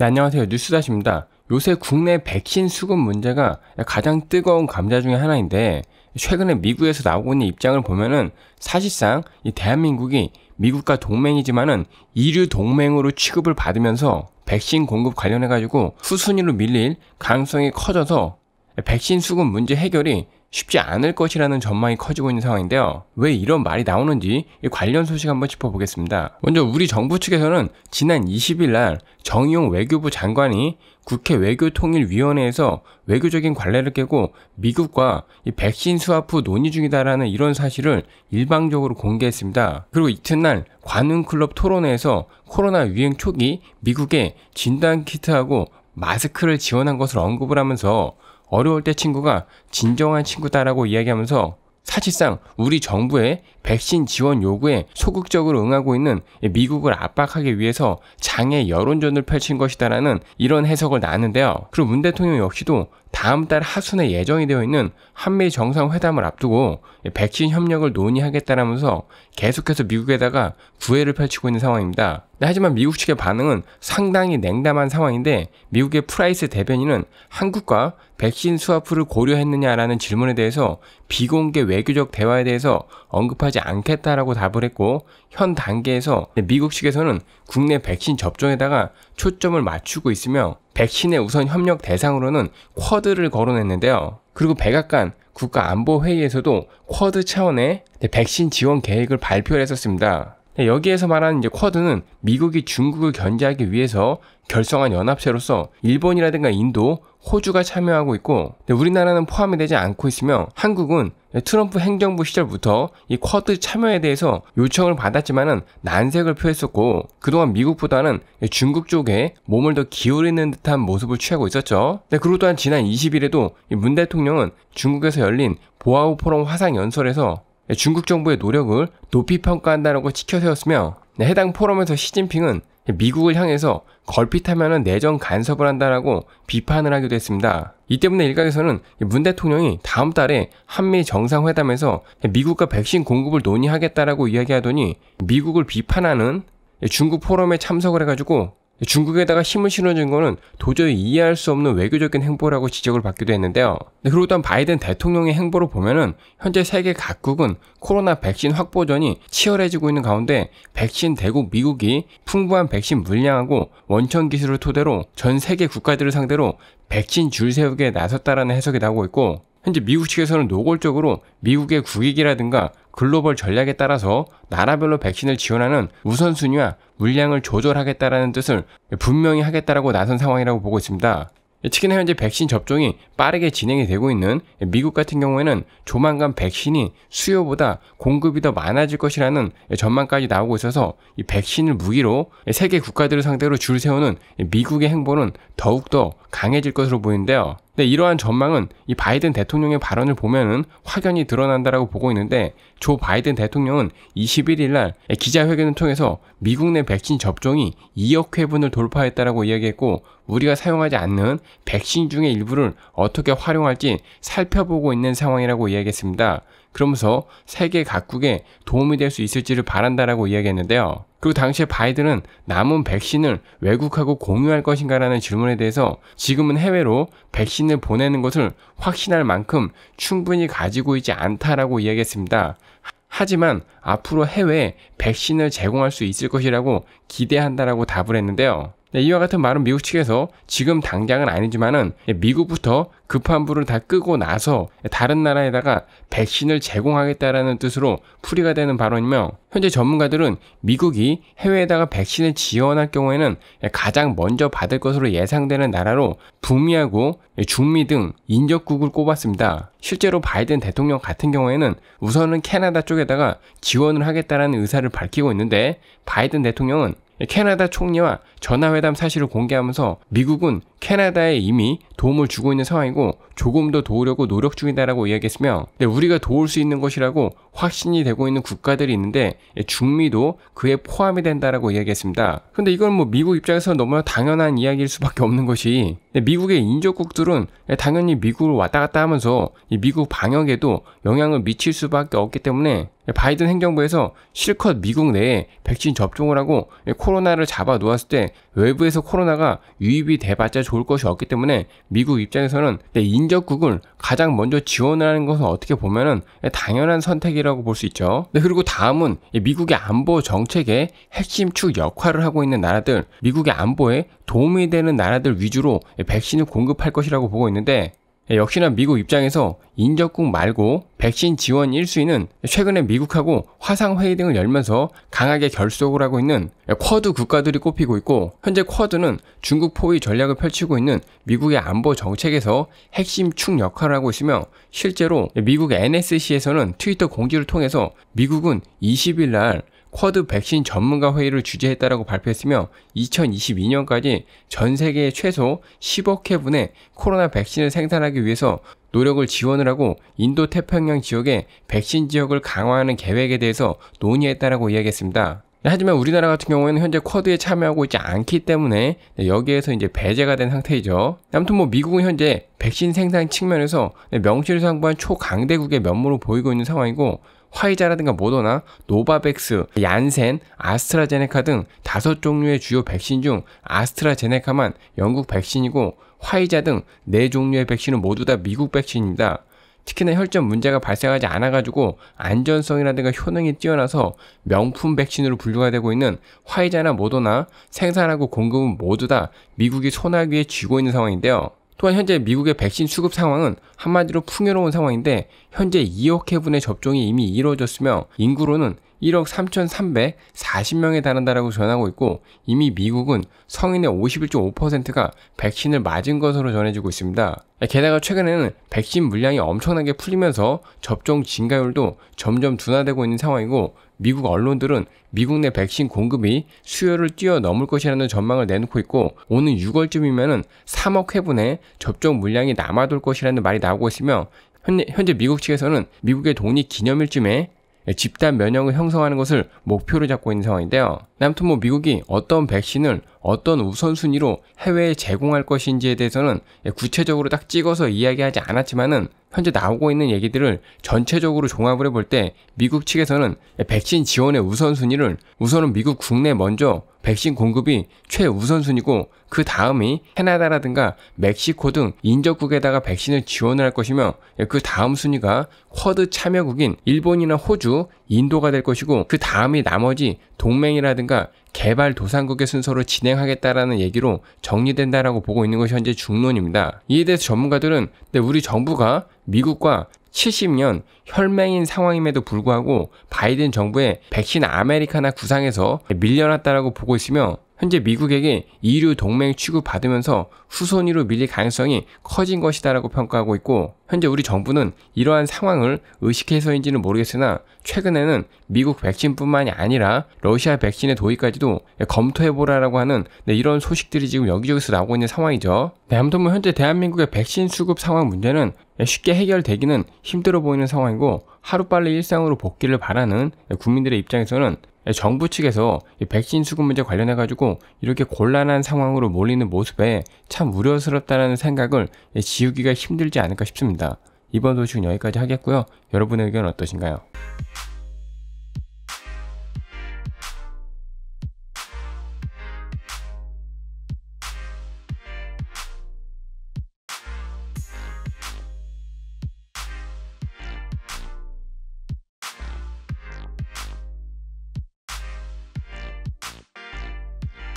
네, 안녕하세요. 뉴스다시입니다. 요새 국내 백신 수급 문제가 가장 뜨거운 감자 중의 하나인데 최근에 미국에서 나오고 있는 입장을 보면은 사실상 이 대한민국이 미국과 동맹이지만은 이류 동맹으로 취급을 받으면서 백신 공급 관련해 가지고 후순위로 밀릴 가능성이 커져서 백신 수급 문제 해결이 쉽지 않을 것이라는 전망이 커지고 있는 상황인데요. 왜 이런 말이 나오는지 관련 소식 한번 짚어보겠습니다. 먼저 우리 정부 측에서는 지난 20일 날 정의용 외교부 장관이 국회 외교통일위원회에서 외교적인 관례를 깨고 미국과 백신 수합 후 논의 중이다라는 이런 사실을 일방적으로 공개했습니다. 그리고 이튿날 관훈클럽 토론회에서 코로나 유행 초기 미국에 진단키트하고 마스크를 지원한 것을 언급을 하면서 어려울 때 친구가 진정한 친구다라고 이야기하면서 사실상 우리 정부의 백신 지원 요구에 소극적으로 응하고 있는 미국을 압박하기 위해서 장애 여론전을 펼친 것이다라는 이런 해석을 나왔는데요. 그리고 문 대통령 역시도 다음 달 하순에 예정이 되어 있는 한미 정상회담을 앞두고 백신 협력을 논의하겠다라면서 계속해서 미국에다가 구애를 펼치고 있는 상황입니다. 네, 하지만 미국 측의 반응은 상당히 냉담한 상황인데 미국의 프라이스 대변인은 한국과 백신 수화프를 고려했느냐라는 질문에 대해서 비공개 외교적 대화에 대해서 언급하지 않겠다라고 답을 했고 현 단계에서 미국 측에서는 국내 백신 접종에다가 초점을 맞추고 있으며 백신의 우선 협력 대상으로는 쿼드를 거론했는데요. 그리고 백악관 국가안보회의에서도 쿼드 차원의 네, 백신 지원 계획을 발표를 했었습니다. 네, 여기에서 말하는 이제 쿼드는 미국이 중국을 견제하기 위해서 결성한 연합체로서 일본이라든가 인도, 호주가 참여하고 있고 네, 우리나라는 포함이 되지 않고 있으며 한국은 네, 트럼프 행정부 시절부터 이 쿼드 참여에 대해서 요청을 받았지만은 난색을 표했었고 그동안 미국보다는 중국 쪽에 몸을 더 기울이는 듯한 모습을 취하고 있었죠. 그리고 또한 지난 20일에도 문 대통령은 중국에서 열린 보아우 포럼 화상 연설에서 네, 중국 정부의 노력을 높이 평가한다라고 치켜세웠으며 네, 해당 포럼에서 시진핑은 미국을 향해서 걸핏하면 내정 간섭을 한다라고 비판을 하기도 했습니다. 이 때문에 일각에서는 문 대통령이 다음 달에 한미 정상회담에서 미국과 백신 공급을 논의하겠다라고 이야기하더니 미국을 비판하는 중국 포럼에 참석을 해가지고 중국에다가 힘을 실어준 거는 도저히 이해할 수 없는 외교적인 행보라고 지적을 받기도 했는데요. 그리고 또한 바이든 대통령의 행보를 보면은 현재 세계 각국은 코로나 백신 확보전이 치열해지고 있는 가운데 백신 대국 미국이 풍부한 백신 물량하고 원천 기술을 토대로 전 세계 국가들을 상대로 백신 줄 세우기에 나섰다라는 해석이 나오고 있고 현재 미국 측에서는 노골적으로 미국의 국익이라든가 글로벌 전략에 따라서 나라별로 백신을 지원하는 우선순위와 물량을 조절하겠다라는 뜻을 분명히 하겠다라고 나선 상황이라고 보고 있습니다. 특히나 현재 백신 접종이 빠르게 진행이 되고 있는 미국 같은 경우에는 조만간 백신이 수요보다 공급이 더 많아질 것이라는 전망까지 나오고 있어서 이 백신을 무기로 세계 국가들을 상대로 줄 세우는 미국의 행보는 더욱더 강해질 것으로 보이는데요. 근 네, 이러한 전망은 이 바이든 대통령의 발언을 보면은 확연히 드러난다라고 보고 있는데 조 바이든 대통령은 21일 날 기자회견을 통해서 미국 내 백신 접종이 2억 회분을 돌파했다라고 이야기했고 우리가 사용하지 않는 백신 중의 일부를 어떻게 활용할지 살펴보고 있는 상황이라고 이야기했습니다. 그러면서 세계 각국에 도움이 될 수 있을지를 바란다라고 이야기했는데요. 그리고 당시에 바이든은 남은 백신을 외국하고 공유할 것인가라는 질문에 대해서 지금은 해외로 백신을 보내는 것을 확신할 만큼 충분히 가지고 있지 않다라고 이야기했습니다. 하지만 앞으로 해외에 백신을 제공할 수 있을 것이라고 기대한다라고 답을 했는데요. 네, 이와 같은 말은 미국 측에서 지금 당장은 아니지만은 미국부터 급한 불을 다 끄고 나서 다른 나라에다가 백신을 제공하겠다라는 뜻으로 풀이가 되는 발언이며 현재 전문가들은 미국이 해외에다가 백신을 지원할 경우에는 가장 먼저 받을 것으로 예상되는 나라로 북미하고 중미 등 인접국을 꼽았습니다. 실제로 바이든 대통령 같은 경우에는 우선은 캐나다 쪽에다가 지원을 하겠다라는 의사를 밝히고 있는데 바이든 대통령은 캐나다 총리와 전화회담 사실을 공개하면서 미국은 캐나다에 이미 도움을 주고 있는 상황이고 조금 더 도우려고 노력 중이다라고 이야기했으며 네, 우리가 도울 수 있는 것이라고 확신이 되고 있는 국가들이 있는데 예, 중미도 그에 포함이 된다라고 이야기했습니다. 근데 이건 뭐 미국 입장에서 너무나 당연한 이야기일 수밖에 없는 것이 네, 미국의 인접국들은 예, 당연히 미국을 왔다 갔다 하면서 미국 방역에도 영향을 미칠 수밖에 없기 때문에 예, 바이든 행정부에서 실컷 미국 내에 백신 접종을 하고 코로나를 잡아 놓았을 때 외부에서 코로나가 유입이 돼봤자 좋을 것이 없기 때문에 미국 입장에서는 내 네, 인접국을 가장 먼저 지원을 하는 것은 어떻게 보면은 당연한 선택이라고 볼 수 있죠. 네, 그리고 다음은 미국의 안보 정책의 핵심 축 역할을 하고 있는 나라들, 미국의 안보에 도움이 되는 나라들 위주로 백신을 공급할 것이라고 보고 있는데 예, 역시나 미국 입장에서 인접국 말고 백신 지원 1수위는 최근에 미국하고 화상회의 등을 열면서 강하게 결속을 하고 있는 예, 쿼드 국가들이 꼽히고 있고 현재 쿼드는 중국 포위 전략을 펼치고 있는 미국의 안보 정책에서 핵심 축 역할을 하고 있으며 실제로 미국 NSC에서는 트위터 공지를 통해서 미국은 20일 날 쿼드 백신 전문가 회의를 주재했다라고 발표했으며 2022년까지 전 세계에 최소 10억 회분의 코로나 백신을 생산하기 위해서 노력을 지원을 하고 인도 태평양 지역의 백신 지역을 강화하는 계획에 대해서 논의했다라고 이야기했습니다. 하지만 우리나라 같은 경우에는 현재 쿼드에 참여하고 있지 않기 때문에 여기에서 이제 배제가 된 상태이죠. 아무튼 뭐 미국은 현재 백신 생산 측면에서 명실상부한 초강대국의 면모로 보이고 있는 상황이고 화이자라든가 모더나, 노바백스, 얀센, 아스트라제네카 등 다섯 종류의 주요 백신 중 아스트라제네카만 영국 백신이고 화이자 등 네 종류의 백신은 모두 다 미국 백신입니다. 특히나 혈전 문제가 발생하지 않아가지고 안전성이라든가 효능이 뛰어나서 명품 백신으로 분류가 되고 있는 화이자나 모더나 생산하고 공급은 모두 다 미국이 소나귀에 쥐고 있는 상황인데요. 또한 현재 미국의 백신 수급 상황은 한마디로 풍요로운 상황인데 현재 2억 회분의 접종이 이미 이루어졌으며 인구로는 1억 3,340명에 달한다라고 전하고 있고 이미 미국은 성인의 51.5%가 백신을 맞은 것으로 전해지고 있습니다. 예, 게다가 최근에는 백신 물량이 엄청나게 풀리면서 접종 증가율도 점점 둔화되고 있는 상황이고 미국 언론들은 미국 내 백신 공급이 수요를 뛰어넘을 것이라는 전망을 내놓고 있고 오는 6월쯤이면은 3억 회분의 접종 물량이 남아돌 것이라는 말이 나오고 있으며 현재 미국 측에서는 미국의 독립 기념일쯤에 예, 집단 면역을 형성하는 것을 목표로 잡고 있는 상황인데요. 아무튼 뭐 미국이 어떤 백신을 어떤 우선순위로 해외에 제공할 것인지에 대해서는 예, 구체적으로 딱 찍어서 이야기하지 않았지만은 현재 나오고 있는 얘기들을 전체적으로 종합을 해볼 때 미국 측에서는 예, 백신 지원의 우선순위를 우선은 미국 국내 먼저 백신 공급이 최우선순위고 그 다음이 캐나다라든가 멕시코 등 인접국에다가 백신을 지원을 할 것이며 그 다음 순위가 쿼드 참여국인 일본이나 호주, 인도가 될 것이고 그 다음이 나머지 동맹이라든가 개발 도상국의 순서로 진행하겠다라는 얘기로 정리된다라고 보고 있는 것이 현재 중론입니다. 이에 대해서 전문가들은 네, 우리 정부가 미국과 70년 혈맹인 상황임에도 불구하고 바이든 정부의 백신 아메리카나 구상에서 밀려났다라고 보고 있으며 현재 미국에게 이류 동맹 취급받으면서 후손이로 밀릴 가능성이 커진 것이다라고 평가하고 있고 현재 우리 정부는 이러한 상황을 의식해서인지는 모르겠으나 최근에는 미국 백신뿐만이 아니라 러시아 백신의 도입까지도 검토해보라라고 하는 네, 이런 소식들이 지금 여기저기서 나오고 있는 상황이죠. 네, 아무튼 뭐 현재 대한민국의 백신 수급 상황 문제는 쉽게 해결되기는 힘들어 보이는 상황이고 하루빨리 일상으로 복귀를 바라는 국민들의 입장에서는 정부 측에서 백신 수급 문제 관련해 가지고 이렇게 곤란한 상황으로 몰리는 모습에 참 우려스럽다는 생각을 지우기가 힘들지 않을까 싶습니다. 이번 소식은 여기까지 하겠고요. 여러분의 의견 어떠신가요?